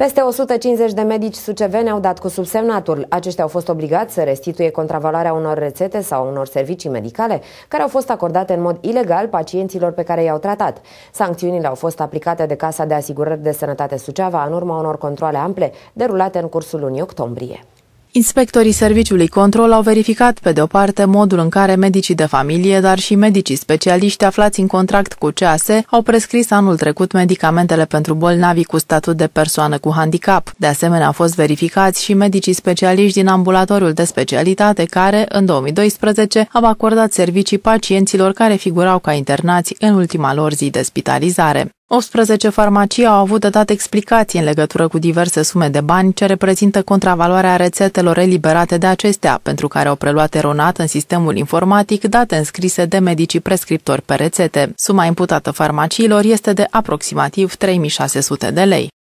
Peste 150 de medici suceveni au dat cu subsemnatul. Aceștia au fost obligați să restituie contravaloarea unor rețete sau unor servicii medicale care au fost acordate în mod ilegal pacienților pe care i-au tratat. Sancțiunile au fost aplicate de Casa de Asigurări de Sănătate Suceava în urma unor controle ample derulate în cursul lunii octombrie. Inspectorii Serviciului Control au verificat, pe de o parte, modul în care medicii de familie, dar și medicii specialiști aflați în contract cu CAS au prescris anul trecut medicamentele pentru bolnavi cu statut de persoană cu handicap. De asemenea, au fost verificați și medicii specialiști din ambulatoriul de specialitate care, în 2012, au acordat servicii pacienților care figurau ca internați în ultima lor zi de spitalizare. 18 farmacii au avut de dat explicații în legătură cu diverse sume de bani ce reprezintă contravaloarea rețetelor eliberate de acestea, pentru care au preluat eronat în sistemul informatic date înscrise de medicii prescriptori pe rețete. Suma imputată farmaciilor este de aproximativ 3600 de lei.